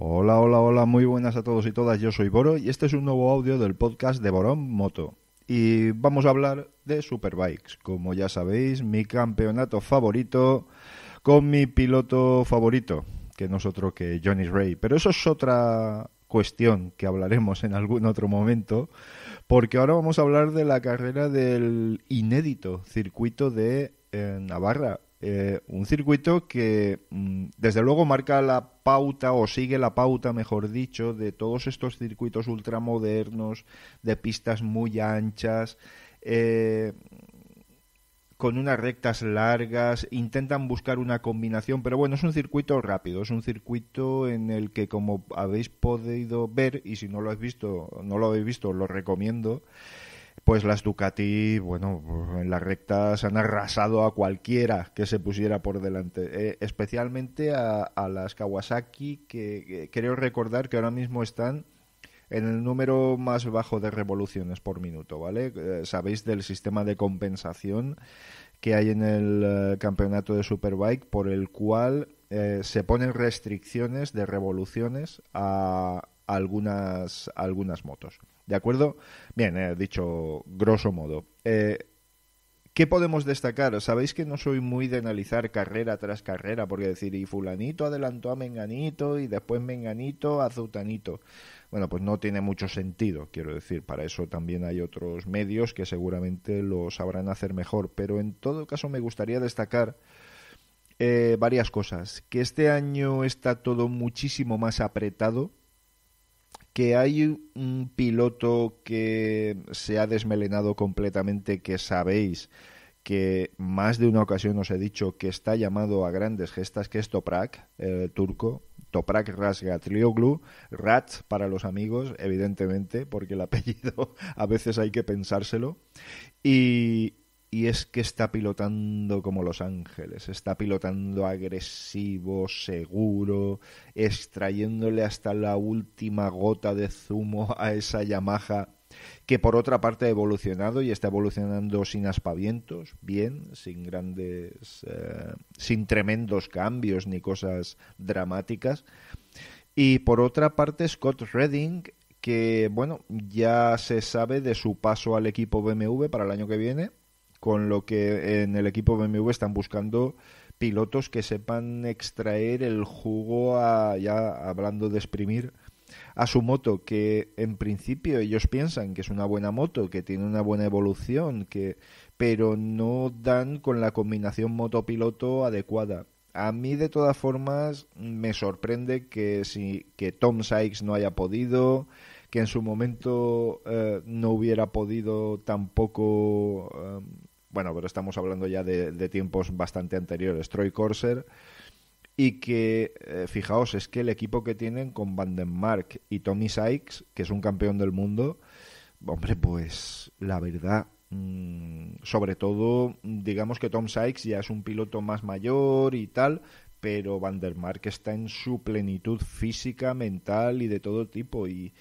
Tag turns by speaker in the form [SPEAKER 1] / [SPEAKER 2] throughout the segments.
[SPEAKER 1] Hola, hola, hola, muy buenas a todos y todas, yo soy Boro y este es un nuevo audio del podcast de Borón Moto. Y vamos a hablar de Superbikes, como ya sabéis, mi campeonato favorito con mi piloto favorito, que no es otro que Johnny Ray. Pero eso es otra cuestión que hablaremos en algún otro momento, porque ahora vamos a hablar de la carrera del inédito circuito de eh, Navarra, eh, un circuito que mm, desde luego marca la pauta o sigue la pauta, mejor dicho, de todos estos circuitos ultramodernos, de pistas muy anchas, eh, con unas rectas largas, intentan buscar una combinación, pero bueno, es un circuito rápido, es un circuito en el que como habéis podido ver, y si no lo habéis visto, no lo habéis visto, lo recomiendo, pues las Ducati, bueno, en la recta se han arrasado a cualquiera que se pusiera por delante, eh, especialmente a, las Kawasaki, que, creo recordar que ahora mismo están en el número más bajo de revoluciones por minuto, ¿vale? Eh, sabéis del sistema de compensación que hay en el eh, campeonato de Superbike, por el cual se ponen restricciones de revoluciones a, algunas, algunas motos. ¿De acuerdo? Bien, eh, dicho grosso modo. Eh, ¿Qué podemos destacar? Sabéis que no soy muy de analizar carrera tras carrera, porque decir, y fulanito adelantó a Menganito y después Menganito a Zutanito. Bueno, pues no tiene mucho sentido, quiero decir, para eso también hay otros medios que seguramente lo sabrán hacer mejor, pero en todo caso me gustaría destacar eh, varias cosas. Que este año está todo muchísimo más apretado, que hay un piloto que se ha desmelenado completamente, que sabéis que más de una ocasión os he dicho que está llamado a grandes gestas, que es Toprak, el eh, turco, Toprak Rasgatlioglu, Rat para los amigos, evidentemente, porque el apellido a veces hay que pensárselo. Y, y es que está pilotando como Los Ángeles, está pilotando agresivo, seguro, extrayéndole hasta la última gota de zumo a esa Yamaha que por otra parte ha evolucionado y está evolucionando sin aspavientos, bien, sin grandes, eh, sin tremendos cambios ni cosas dramáticas. Y por otra parte Scott Redding que bueno, ya se sabe de su paso al equipo BMW para el año que viene, con lo que en el equipo BMW están buscando pilotos que sepan extraer el jugo, a, ya hablando de exprimir, a su moto, que en principio ellos piensan que es una buena moto, que tiene una buena evolución, que pero no dan con la combinación motopiloto adecuada. A mí de todas formas me sorprende que si que Tom Sykes no haya podido, que en su momento eh, no hubiera podido tampoco eh, bueno, pero estamos hablando ya de, tiempos bastante anteriores, Troy Corser, y que, eh, fijaos, es que el equipo que tienen con Vandenmark y Tommy Sykes, que es un campeón del mundo, hombre, pues la verdad, mm, sobre todo, digamos que Tom Sykes ya es un piloto más mayor y tal, pero Vandermark está en su plenitud física, mental y de todo tipo y,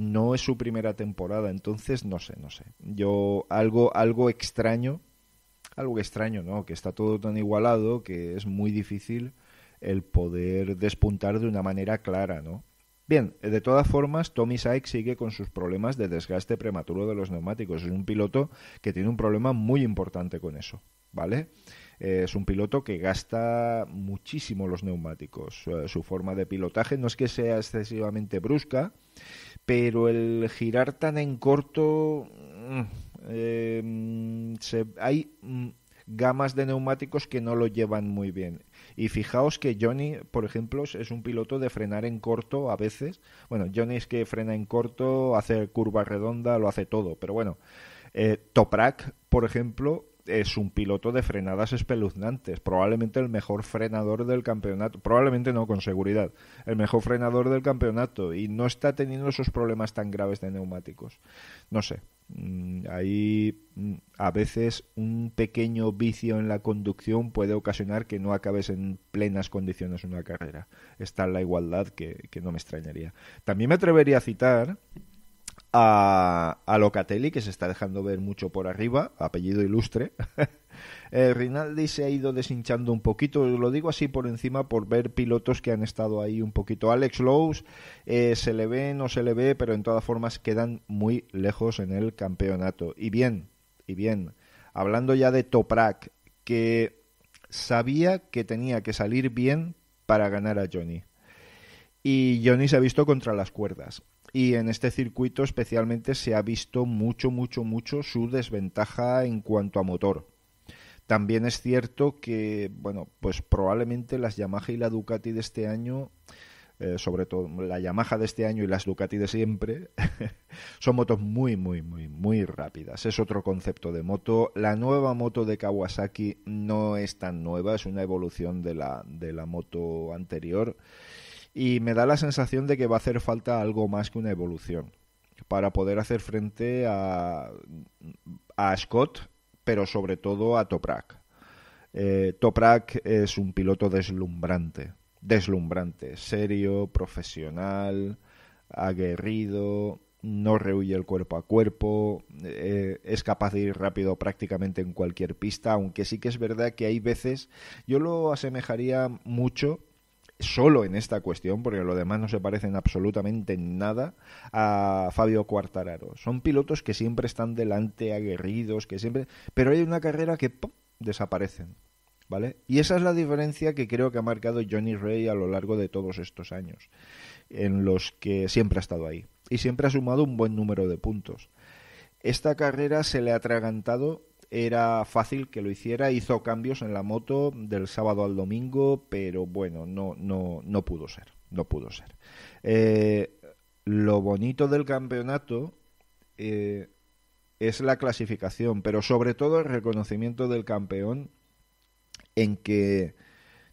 [SPEAKER 1] no es su primera temporada, entonces no sé, no sé. Yo algo algo extraño, algo extraño, ¿no? Que está todo tan igualado que es muy difícil el poder despuntar de una manera clara, ¿no? Bien, de todas formas, Tommy Sykes sigue con sus problemas de desgaste prematuro de los neumáticos. Es un piloto que tiene un problema muy importante con eso, ¿vale? Eh, es un piloto que gasta muchísimo los neumáticos. Eh, su forma de pilotaje no es que sea excesivamente brusca, pero el girar tan en corto... Mm, eh, mm, hay mm, gamas de neumáticos que no lo llevan muy bien. Y fijaos que Johnny, por ejemplo, es un piloto de frenar en corto a veces. Bueno, Johnny es que frena en corto, hace curva redonda, lo hace todo. Pero bueno, Toprak, por ejemplo, es un piloto de frenadas espeluznantes, probablemente el mejor frenador del campeonato, probablemente no con seguridad, el mejor frenador del campeonato y no está teniendo esos problemas tan graves de neumáticos. No sé, mm, ahí mm, a veces un pequeño vicio en la conducción puede ocasionar que no acabes en plenas condiciones una carrera. Está la igualdad que, que no me extrañaría. También me atrevería a citar a, Locatelli, que se está dejando ver mucho por arriba, apellido ilustre. Eh, Rinaldi se ha ido deshinchando un poquito, lo digo así por encima por ver pilotos que han estado ahí un poquito. Alex Lowe's eh, se le ve, no se le ve, pero en todas formas quedan muy lejos en el campeonato. Y bien, y bien, hablando ya de Toprak, que sabía que tenía que salir bien para ganar a Johnny y Johnny se ha visto contra las cuerdas. Y en este circuito especialmente se ha visto mucho, mucho, mucho su desventaja en cuanto a motor. También es cierto que, bueno, pues probablemente las Yamaha y la Ducati de este año, eh, sobre todo la Yamaha de este año y las Ducati de siempre, son motos muy, muy, muy, muy rápidas. Es otro concepto de moto. La nueva moto de Kawasaki no es tan nueva, es una evolución de la, de la moto anterior y me da la sensación de que va a hacer falta algo más que una evolución para poder hacer frente a, a Scott, pero sobre todo a Toprak. Eh, Toprak es un piloto deslumbrante, deslumbrante, serio, profesional, aguerrido, no rehuye el cuerpo a cuerpo, eh, es capaz de ir rápido prácticamente en cualquier pista, aunque sí que es verdad que hay veces, yo lo asemejaría mucho solo en esta cuestión, porque lo demás no se parecen absolutamente nada a Fabio Quartararo. Son pilotos que siempre están delante, aguerridos, que siempre... Pero hay una carrera que desaparecen. ¿Vale? Y esa es la diferencia que creo que ha marcado Johnny Ray a lo largo de todos estos años, en los que siempre ha estado ahí y siempre ha sumado un buen número de puntos. Esta carrera se le ha atragantado era fácil que lo hiciera. Hizo cambios en la moto del sábado al domingo, pero bueno, no, no, no pudo ser. No pudo ser. Eh, lo bonito del campeonato eh, es la clasificación, pero sobre todo el reconocimiento del campeón en que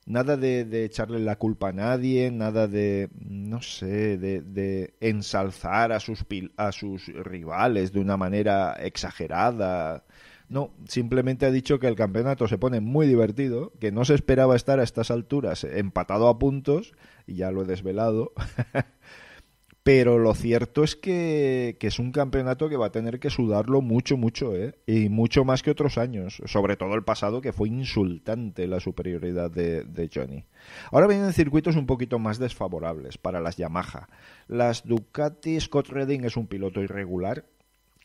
[SPEAKER 1] nada de, echarle la culpa a nadie, nada de, no sé, de, ensalzar a sus, a sus rivales de una manera exagerada. No, simplemente ha dicho que el campeonato se pone muy divertido, que no se esperaba estar a estas alturas empatado a puntos, y ya lo he desvelado. Pero lo cierto es que, es un campeonato que va a tener que sudarlo mucho, mucho, ¿eh? Y mucho más que otros años. Sobre todo el pasado, que fue insultante la superioridad de, de Johnny. Ahora vienen circuitos un poquito más desfavorables para las Yamaha. Las Ducati, Scott Redding es un piloto irregular,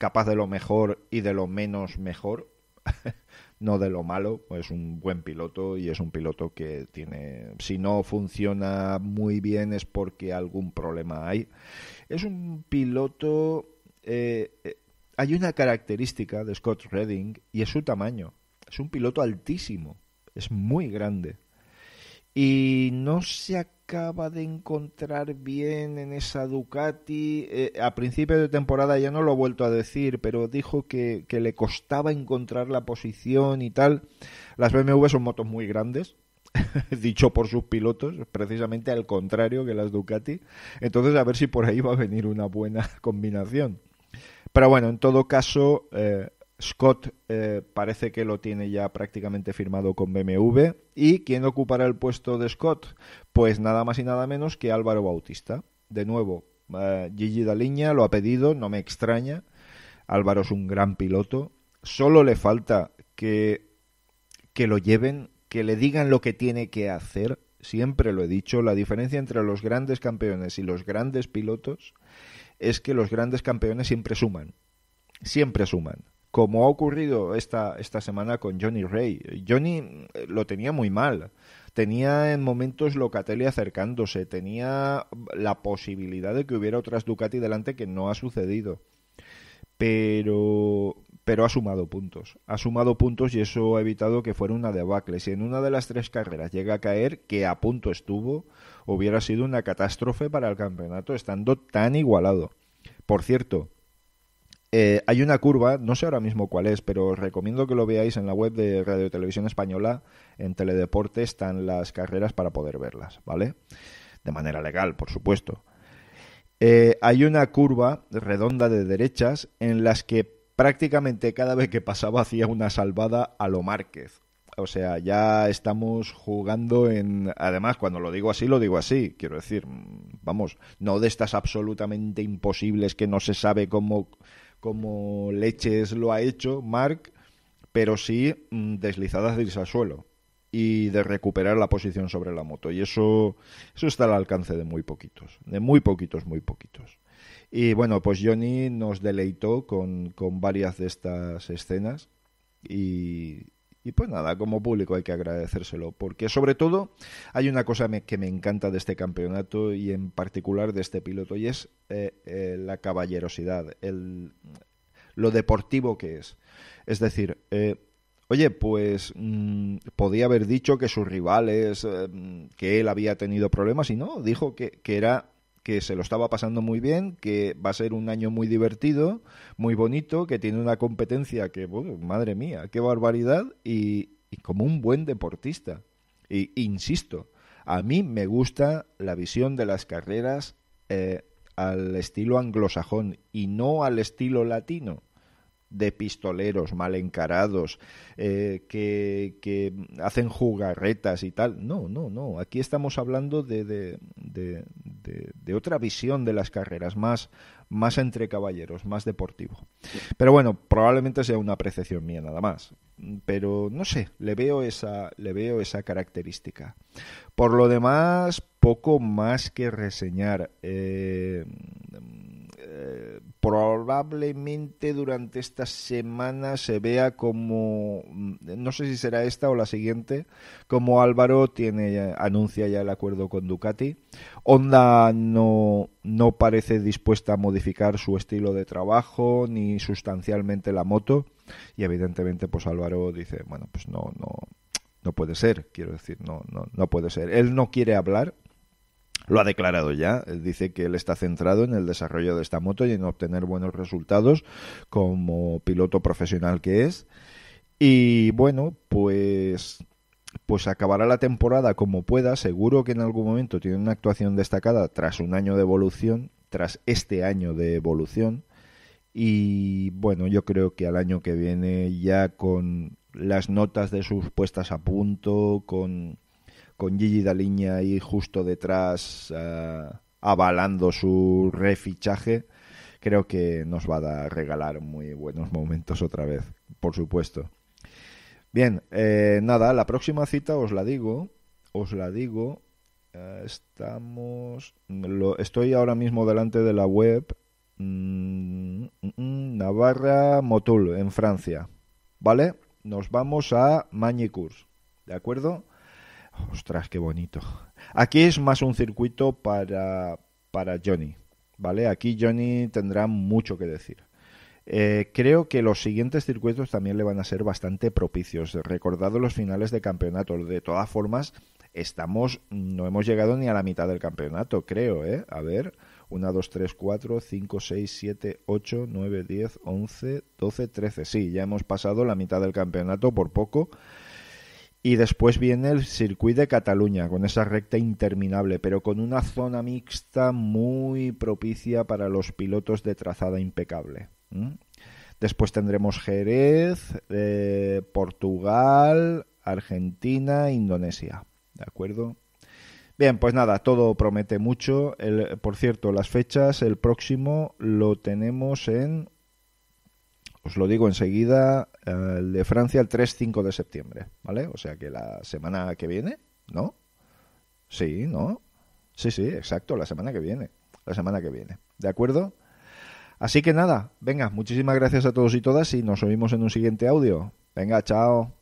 [SPEAKER 1] capaz de lo mejor y de lo menos mejor, no de lo malo, es un buen piloto y es un piloto que tiene, si no funciona muy bien es porque algún problema hay. Es un piloto, eh, eh, hay una característica de Scott Redding y es su tamaño, es un piloto altísimo, es muy grande, y no se acaba de encontrar bien en esa Ducati. Eh, a principio de temporada ya no lo he vuelto a decir, pero dijo que, le costaba encontrar la posición y tal. Las BMW son motos muy grandes, dicho por sus pilotos, precisamente al contrario que las Ducati. Entonces, a ver si por ahí va a venir una buena combinación. Pero bueno, en todo caso, eh, Scott eh, parece que lo tiene ya prácticamente firmado con BMW. ¿Y quién ocupará el puesto de Scott? Pues nada más y nada menos que Álvaro Bautista. De nuevo, eh, Gigi Daliña lo ha pedido, no me extraña. Álvaro es un gran piloto. Solo le falta que, que lo lleven, que le digan lo que tiene que hacer. Siempre lo he dicho, la diferencia entre los grandes campeones y los grandes pilotos es que los grandes campeones siempre suman. Siempre suman como ha ocurrido esta, esta semana con Johnny Ray. Johnny eh, lo tenía muy mal. Tenía en momentos Locatelli acercándose, tenía la posibilidad de que hubiera otras Ducati delante que no ha sucedido. Pero, pero ha sumado puntos. Ha sumado puntos y eso ha evitado que fuera una debacle. Si en una de las tres carreras llega a caer, que a punto estuvo, hubiera sido una catástrofe para el campeonato estando tan igualado. Por cierto, eh, hay una curva, no sé ahora mismo cuál es, pero os recomiendo que lo veáis en la web de Radio Televisión Española. En Teledeporte están las carreras para poder verlas, ¿vale? De manera legal, por supuesto. Eh, hay una curva redonda de derechas en las que prácticamente cada vez que pasaba hacía una salvada a lo Márquez. O sea, ya estamos jugando en... Además, cuando lo digo así, lo digo así. Quiero decir, mm, vamos, no de estas absolutamente imposibles que no se sabe cómo como Leches lo ha hecho, Mark, pero sí mm, deslizadas de irse al suelo y de recuperar la posición sobre la moto. Y eso, eso está al alcance de muy poquitos, de muy poquitos, muy poquitos. Y bueno, pues Johnny nos deleitó con, con varias de estas escenas y, y pues nada, como público hay que agradecérselo, porque sobre todo hay una cosa que me encanta de este campeonato y en particular de este piloto, y es eh, eh, la caballerosidad, lo deportivo que es. Es decir, eh, oye, pues mm, podía haber dicho que sus rivales, que él había tenido problemas, y no, dijo que, que era que se lo estaba pasando muy bien, que va a ser un año muy divertido, muy bonito, que tiene una competencia que, madre mía, qué barbaridad, y, como un buen deportista. Y, insisto, a mí me gusta la visión de las carreras eh, al estilo anglosajón y no al estilo latino de pistoleros mal encarados eh, que, que, hacen jugarretas y tal. No, no, no. Aquí estamos hablando de, de, otra visión de las carreras, más, más entre caballeros, más deportivo. Pero bueno, probablemente sea una apreciación mía nada más. Pero no sé, le veo esa, le veo esa característica. Por lo demás, poco más que reseñar. eh, eh probablemente durante esta semana se vea como, mm, no sé si será esta o la siguiente, como Álvaro tiene anuncia ya el acuerdo con Ducati. Honda no, no parece dispuesta a modificar su estilo de trabajo ni sustancialmente la moto. Y evidentemente, pues Álvaro dice, bueno, pues no, no, no puede ser, quiero decir, no, no, no puede ser. Él no quiere hablar lo ha declarado ya. Dice que él está centrado en el desarrollo de esta moto y en obtener buenos resultados como piloto profesional que es. Y bueno, pues pues acabará la temporada como pueda, seguro que en algún momento tiene una actuación destacada tras un año de evolución, tras este año de evolución. Y bueno, yo creo que al año que viene ya con las notas de sus puestas a punto, con con Gigi Daliña ahí justo detrás ah, avalando su refichaje, creo que nos va a dar, regalar muy buenos momentos otra vez, por supuesto. Bien, eh, nada, la próxima cita os la digo, os la digo. estamos, lo, estoy ahora mismo delante de la web mm, mm, mm, Navarra Motul en Francia, ¿vale? Nos vamos a magny ¿de acuerdo? Ostras, qué bonito. Aquí es más un circuito para, para Johnny, ¿vale? Aquí Johnny tendrá mucho que decir. Eh, creo que los siguientes circuitos también le van a ser bastante propicios. Recordado los finales de campeonato. De todas formas, estamos, no hemos llegado ni a la mitad del campeonato, creo, ¿eh? A ver, 1, 2, 3, 4, 5, 6, 7, 8, 9, 10, 11, 12, 13. Sí, ya hemos pasado la mitad del campeonato por poco. Y después viene el circuito de Cataluña, con esa recta interminable, pero con una zona mixta muy propicia para los pilotos de trazada impecable. Después tendremos Jerez, eh, Portugal, Argentina, Indonesia. ¿De acuerdo? Bien, pues nada, todo promete mucho. por cierto, las fechas, el próximo lo tenemos en os lo digo enseguida, el de Francia el 3-5 de septiembre, ¿vale? O sea que la semana que viene, ¿no? Sí, ¿no? Sí, sí, exacto, la semana que viene. La semana que viene, ¿de acuerdo? Así que nada, venga, muchísimas gracias a todos y todas y nos oímos en un siguiente audio. Venga, chao.